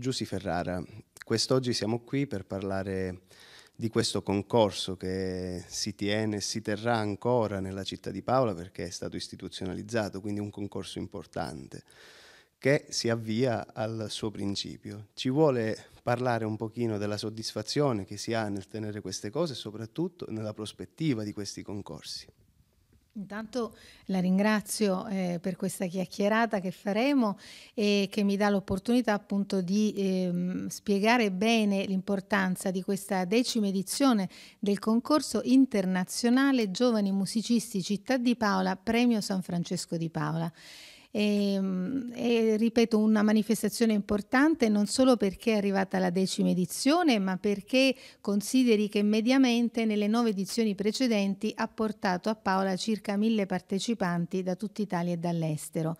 Giussi Ferrara. Quest'oggi siamo qui per parlare di questo concorso che si tiene e si terrà ancora nella città di Paola perché è stato istituzionalizzato, quindi un concorso importante che si avvia al suo principio. Ci vuole parlare un pochino della soddisfazione che si ha nel tenere queste cose e soprattutto nella prospettiva di questi concorsi. Intanto la ringrazio eh, per questa chiacchierata che faremo e che mi dà l'opportunità appunto di ehm, spiegare bene l'importanza di questa decima edizione del concorso internazionale Giovani musicisti Città di Paola, Premio San Francesco di Paola. E, ehm, e, ripeto, una manifestazione importante non solo perché è arrivata la decima edizione, ma perché consideri che mediamente nelle nove edizioni precedenti ha portato a Paola circa mille partecipanti da tutta Italia e dall'estero.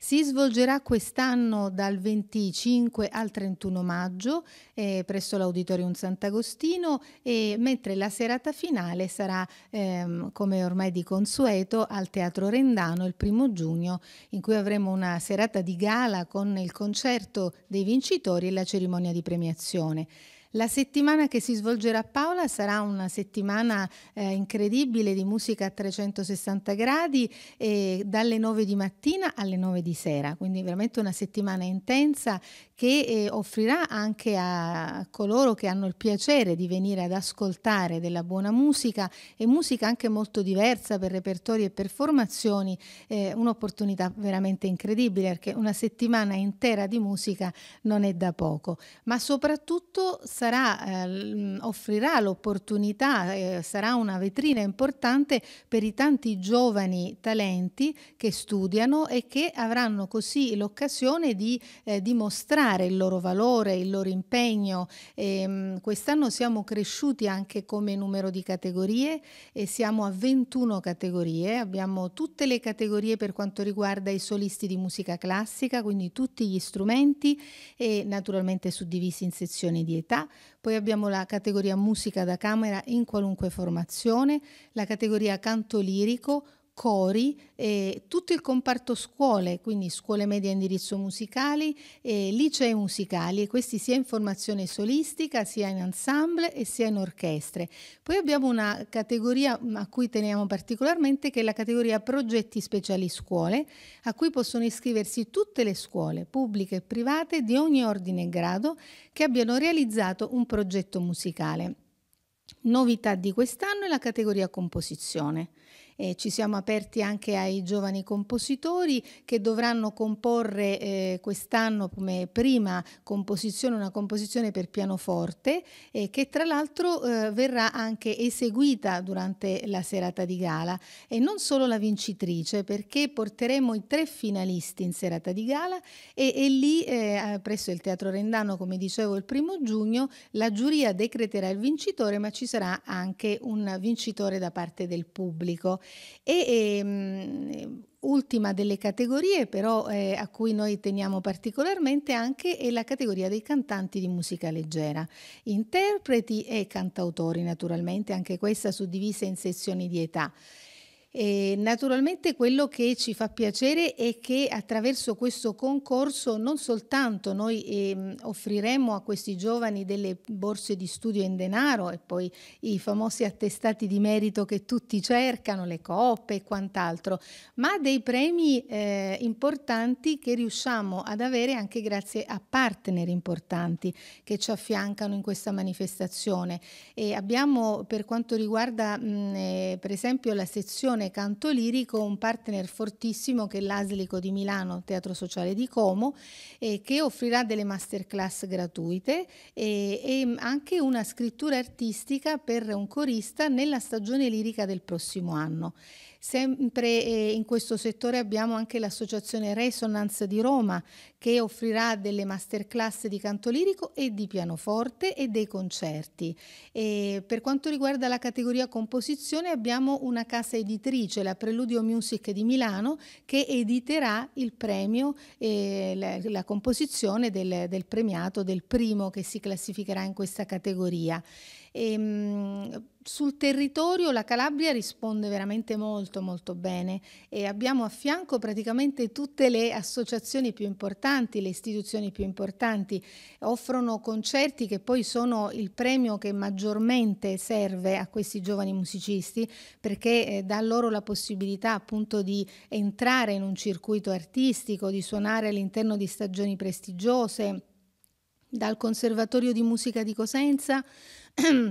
Si svolgerà quest'anno dal 25 al 31 maggio eh, presso l'Auditorium Sant'Agostino, e, mentre la serata finale sarà, ehm, come ormai di consueto, al Teatro Rendano il primo giugno, in cui avremo una serata di gala con il concerto dei vincitori e la cerimonia di premiazione. La settimana che si svolgerà a Paola sarà una settimana eh, incredibile di musica a 360 gradi eh, dalle 9 di mattina alle 9 di sera, quindi veramente una settimana intensa che eh, offrirà anche a coloro che hanno il piacere di venire ad ascoltare della buona musica e musica anche molto diversa per repertori e per formazioni, eh, un'opportunità veramente incredibile perché una settimana intera di musica non è da poco, ma soprattutto sarà, eh, mm, offrirà l'opportunità, eh, sarà una vetrina importante per i tanti giovani talenti che studiano e che avranno così l'occasione di eh, dimostrare il loro valore, il loro impegno. Ehm, quest'anno siamo cresciuti anche come numero di categorie e siamo a 21 categorie, abbiamo tutte le categorie per quanto riguarda i solisti di musica classica, quindi tutti gli strumenti e naturalmente suddivisi in sezioni di età poi abbiamo la categoria musica da camera in qualunque formazione, la categoria canto lirico, cori, eh, tutto il comparto scuole, quindi scuole media indirizzo musicali, eh, licei musicali, e questi sia in formazione solistica, sia in ensemble e sia in orchestre. Poi abbiamo una categoria a cui teniamo particolarmente che è la categoria progetti speciali scuole, a cui possono iscriversi tutte le scuole, pubbliche e private, di ogni ordine e grado, che abbiano realizzato un progetto musicale. Novità di quest'anno è la categoria composizione eh, ci siamo aperti anche ai giovani compositori che dovranno comporre eh, quest'anno come prima composizione una composizione per pianoforte eh, che tra l'altro eh, verrà anche eseguita durante la serata di gala e non solo la vincitrice perché porteremo i tre finalisti in serata di gala e, e lì eh, presso il Teatro Rendano come dicevo il primo giugno la giuria decreterà il vincitore ma ci sarà anche un vincitore da parte del pubblico e, e ehm, mh, ultima delle categorie però eh, a cui noi teniamo particolarmente anche è la categoria dei cantanti di musica leggera, interpreti e cantautori naturalmente, anche questa suddivisa in sezioni di età. E naturalmente quello che ci fa piacere è che attraverso questo concorso non soltanto noi eh, offriremo a questi giovani delle borse di studio in denaro e poi i famosi attestati di merito che tutti cercano, le coppe e quant'altro, ma dei premi eh, importanti che riusciamo ad avere anche grazie a partner importanti che ci affiancano in questa manifestazione. E abbiamo per quanto riguarda mh, eh, per esempio la sezione Associazione Canto Lirico, un partner fortissimo che è l'Aslico di Milano, Teatro Sociale di Como, eh, che offrirà delle masterclass gratuite e, e anche una scrittura artistica per un corista nella stagione lirica del prossimo anno. Sempre eh, in questo settore abbiamo anche l'associazione Resonance di Roma che offrirà delle masterclass di canto lirico e di pianoforte e dei concerti. E per quanto riguarda la categoria composizione abbiamo una casa editrice, la Preludio Music di Milano, che editerà il premio, eh, la, la, composizione del, del premiato, del primo che si classificherà in questa categoria. E, ehm, sul territorio la Calabria risponde veramente molto molto bene e abbiamo a fianco praticamente tutte le associazioni più importanti, le istituzioni più importanti, offrono concerti che poi sono il premio che maggiormente serve a questi giovani musicisti perché eh, dà loro la possibilità appunto di entrare in un circuito artistico, di suonare all'interno di stagioni prestigiose dal Conservatorio di Musica di Cosenza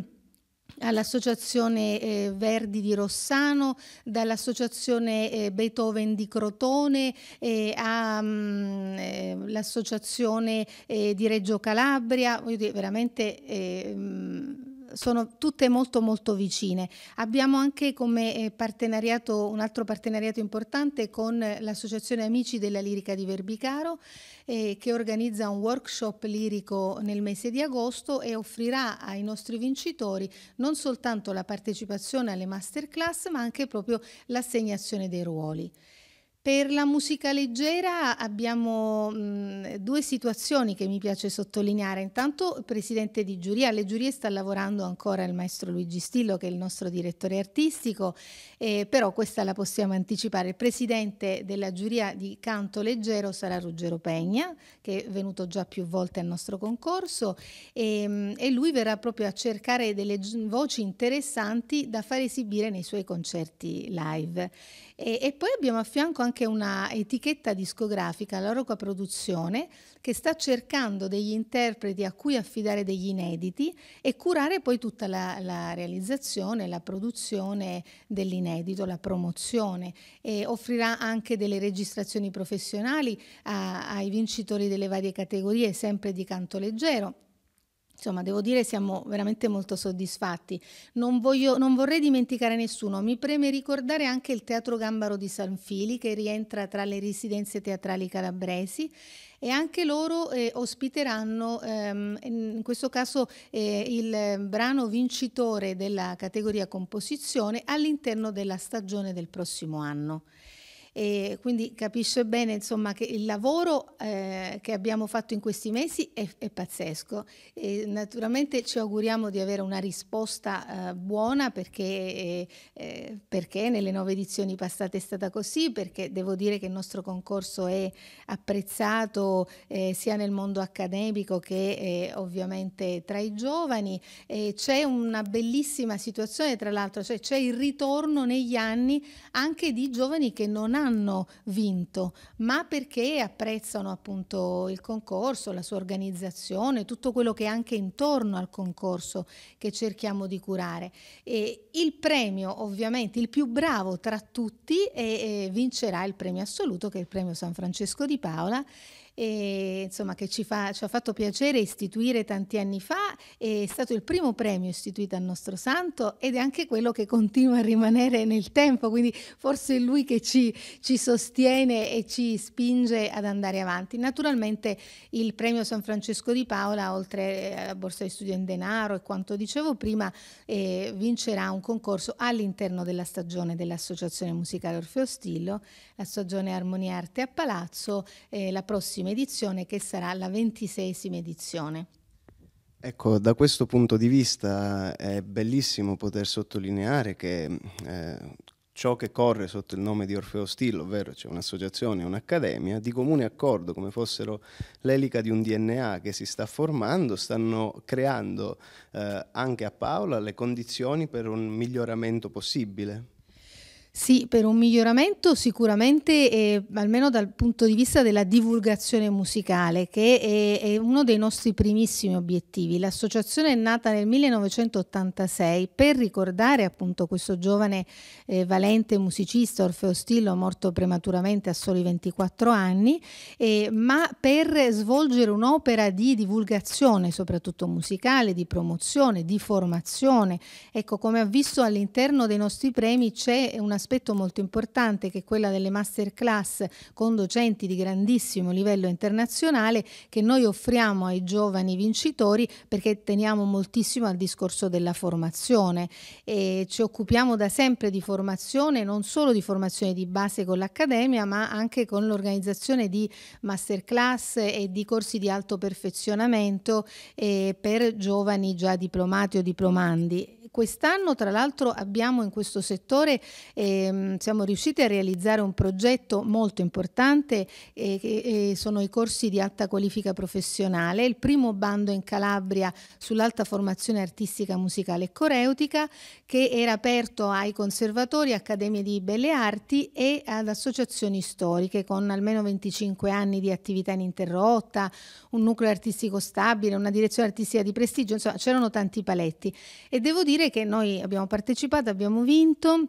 all'Associazione eh, Verdi di Rossano, dall'Associazione eh, Beethoven di Crotone eh, all'Associazione mm, eh, eh, di Reggio Calabria, veramente eh, mm, sono tutte molto molto vicine. Abbiamo anche come eh, partenariato, un altro partenariato importante con l'Associazione Amici della Lirica di Verbicaro eh, che organizza un workshop lirico nel mese di agosto e offrirà ai nostri vincitori non soltanto la partecipazione alle masterclass ma anche proprio l'assegnazione dei ruoli. Per la musica leggera abbiamo mh, due situazioni che mi piace sottolineare. Intanto, il presidente di giuria, alle giurie sta lavorando ancora il maestro Luigi Stillo, che è il nostro direttore artistico, eh, però questa la possiamo anticipare. Il presidente della giuria di canto leggero sarà Ruggero Pegna, che è venuto già più volte al nostro concorso, e, e lui verrà proprio a cercare delle voci interessanti da far esibire nei suoi concerti live. E, e, poi abbiamo a fianco anche una etichetta discografica, la Roca Produzione, che sta cercando degli interpreti a cui affidare degli inediti e curare poi tutta la, la realizzazione, la produzione dell'inedito, la promozione. E offrirà anche delle registrazioni professionali a, ai vincitori delle varie categorie, sempre di canto leggero Insomma, devo dire che siamo veramente molto soddisfatti. Non, voglio, non, vorrei dimenticare nessuno, mi preme ricordare anche il Teatro Gambaro di San Fili, che rientra tra le residenze teatrali calabresi e anche loro eh, ospiteranno ehm, in questo caso eh, il brano vincitore della categoria composizione all'interno della stagione del prossimo anno e quindi capisce bene insomma, che il lavoro eh, che abbiamo fatto in questi mesi è, è pazzesco e naturalmente ci auguriamo di avere una risposta eh, buona perché, eh, perché, nelle nove edizioni passate è stata così perché devo dire che il nostro concorso è apprezzato eh, sia nel mondo accademico che eh, ovviamente tra i giovani e c'è una bellissima situazione tra l'altro cioè c'è il ritorno negli anni anche di giovani che non hanno hanno vinto, ma perché apprezzano appunto il concorso, la sua organizzazione, tutto quello che è anche intorno al concorso che cerchiamo di curare. E il premio, ovviamente, il più bravo tra tutti, e, e vincerà il premio assoluto, che è il premio San Francesco di Paola e, insomma, che ci, fa, ci, ha fatto piacere istituire tanti anni fa, è stato il primo premio istituito al nostro santo ed è anche quello che continua a rimanere nel tempo, quindi forse è lui che ci, ci sostiene e ci spinge ad andare avanti. Naturalmente il premio San Francesco di Paola, oltre eh, a borsa di studio in denaro e quanto dicevo prima, eh, vincerà un concorso all'interno della stagione dell'Associazione Musicale Orfeo Stillo, la stagione Armonia Arte a Palazzo, eh, la prossima prossima edizione che sarà la ventisesima edizione. Ecco, da questo punto di vista è bellissimo poter sottolineare che eh, ciò che corre sotto il nome di Orfeo Stil, ovvero c'è cioè un'associazione un'accademia, di comune accordo, come fossero l'elica di un DNA che si sta formando, stanno creando eh, anche a Paola le condizioni per un miglioramento possibile. Sì, per un miglioramento sicuramente, eh, almeno dal punto di vista della divulgazione musicale, che è, è uno dei nostri primissimi obiettivi. L'associazione è nata nel 1986 per ricordare appunto questo giovane eh, valente musicista Orfeo Stillo, morto prematuramente a soli 24 anni, eh, ma per svolgere un'opera di divulgazione, soprattutto musicale, di promozione, di formazione. Ecco, come ha visto all'interno dei nostri premi c'è una aspetto molto importante che è quella delle masterclass con docenti di grandissimo livello internazionale che noi offriamo ai giovani vincitori perché teniamo moltissimo al discorso della formazione e ci occupiamo da sempre di formazione, non solo di formazione di base con l'accademia ma anche con l'organizzazione di masterclass e di corsi di alto perfezionamento eh, per giovani già diplomati o diplomandi Quest'anno tra l'altro abbiamo in questo settore, ehm, siamo riusciti a realizzare un progetto molto importante eh, eh, sono i corsi di alta qualifica professionale, il primo bando in Calabria sull'alta formazione artistica musicale e coreutica che era aperto ai conservatori, accademie di belle arti e ad associazioni storiche con almeno 25 anni di attività ininterrotta, un nucleo artistico stabile, una direzione artistica di prestigio, insomma c'erano tanti paletti e devo dire dire che noi abbiamo partecipato, abbiamo vinto,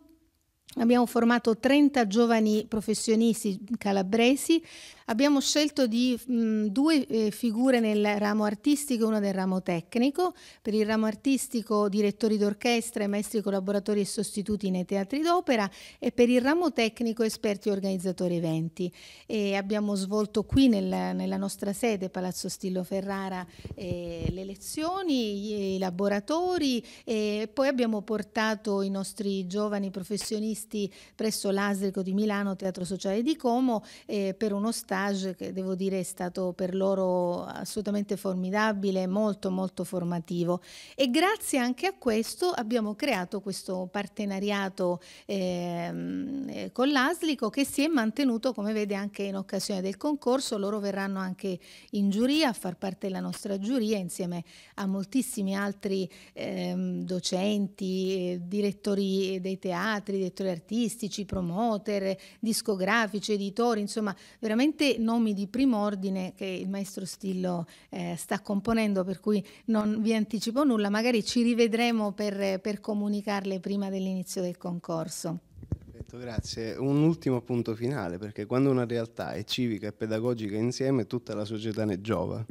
abbiamo formato 30 giovani professionisti calabresi Abbiamo scelto di, mh, due eh, figure nel ramo artistico e una nel ramo tecnico. Per il ramo artistico direttori d'orchestra e maestri collaboratori e sostituti nei teatri d'opera e per il ramo tecnico esperti e organizzatori eventi. E abbiamo svolto qui nel, nella nostra sede Palazzo Stillo Ferrara eh, le lezioni, i laboratori e poi abbiamo portato i nostri giovani professionisti presso l'Asrico di Milano, Teatro Sociale di Como, eh, per uno stato Sage che devo dire è stato per loro assolutamente formidabile, molto molto formativo e grazie anche a questo abbiamo creato questo partenariato ehm, eh, con l'Aslico che si è mantenuto come vede anche in occasione del concorso, loro verranno anche in giuria a far parte della nostra giuria insieme a moltissimi altri ehm, eh, docenti, direttori dei teatri, direttori artistici, promoter, discografici, editori, insomma veramente tre nomi di primo ordine che il maestro Stillo eh, sta componendo, per cui non vi anticipo nulla, magari ci rivedremo per, per comunicarle prima dell'inizio del concorso. Perfetto, grazie. Un ultimo punto finale, perché quando una realtà è civica e pedagogica insieme, tutta la società ne giova.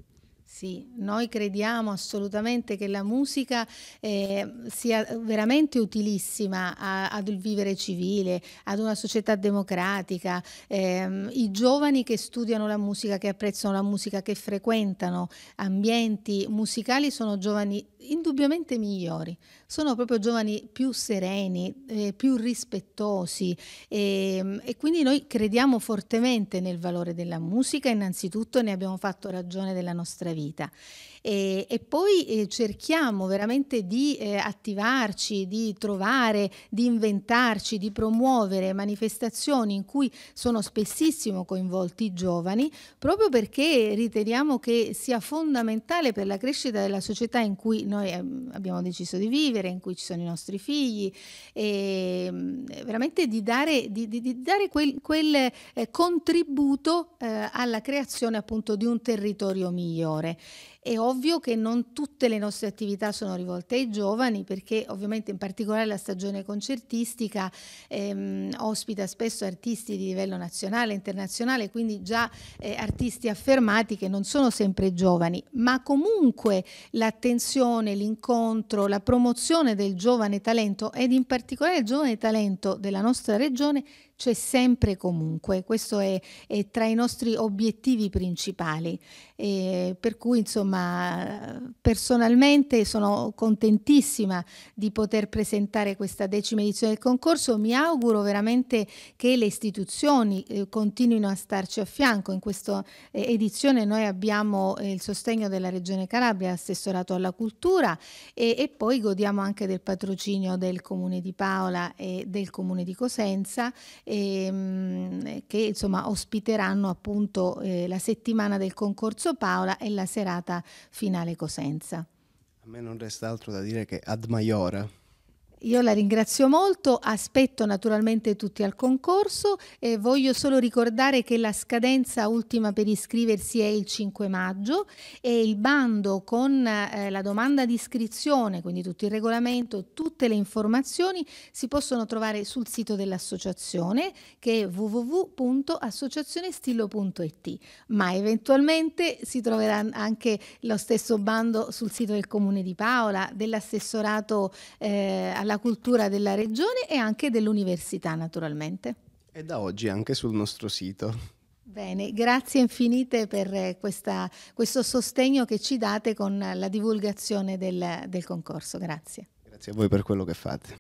Sì, noi crediamo assolutamente che la musica eh, sia veramente utilissima a, ad un vivere civile, ad una società democratica. Eh, I giovani che studiano la musica, che apprezzano la musica, che frequentano ambienti musicali sono giovani indubbiamente migliori, sono proprio giovani più sereni, eh, più rispettosi ehm, e quindi noi crediamo fortemente nel valore della musica, innanzitutto ne abbiamo fatto ragione della nostra vita vita. E, e poi eh, cerchiamo veramente di eh, attivarci, di trovare, di inventarci, di promuovere manifestazioni in cui sono spessissimo coinvolti i giovani, proprio perché riteniamo che sia fondamentale per la crescita della società in cui noi eh, abbiamo deciso di vivere, in cui ci sono i nostri figli, e, eh, veramente di dare, di, di, di dare quel, quel eh, contributo eh, alla creazione appunto di un territorio migliore. È ovvio che non tutte le nostre attività sono rivolte ai giovani perché ovviamente in particolare la stagione concertistica ehm, ospita spesso artisti di livello nazionale e internazionale, quindi già eh, artisti affermati che non sono sempre giovani, ma comunque l'attenzione, l'incontro, la promozione del giovane talento ed in particolare il giovane talento della nostra regione c'è sempre e comunque. Questo è, è, tra i nostri obiettivi principali. E per cui, insomma, personalmente sono contentissima di poter presentare questa decima edizione del concorso. Mi auguro veramente che le istituzioni eh, continuino a starci a fianco. In questa eh, edizione noi abbiamo eh, il sostegno della Regione Calabria, assessorato alla cultura e, e poi godiamo anche del patrocinio del Comune di Paola e del Comune di Cosenza ehm, che insomma, ospiteranno appunto eh, la settimana del concorso Paola e la serata finale Cosenza. A me non resta altro da dire che ad maiora. Io la ringrazio molto, aspetto naturalmente tutti al concorso e voglio solo ricordare che la scadenza ultima per iscriversi è il 5 maggio e il bando con eh, la domanda di iscrizione, quindi tutto il regolamento, tutte le informazioni si possono trovare sul sito dell'associazione che è www.associazionestillo.it, ma eventualmente si troverà anche lo stesso bando sul sito del Comune di Paola, dell'assessorato eh, alla cultura della regione e anche dell'università naturalmente. E da oggi anche sul nostro sito. Bene, grazie infinite per eh, questa, questo sostegno che ci date con la divulgazione del, del concorso. Grazie. Grazie a voi per quello che fate.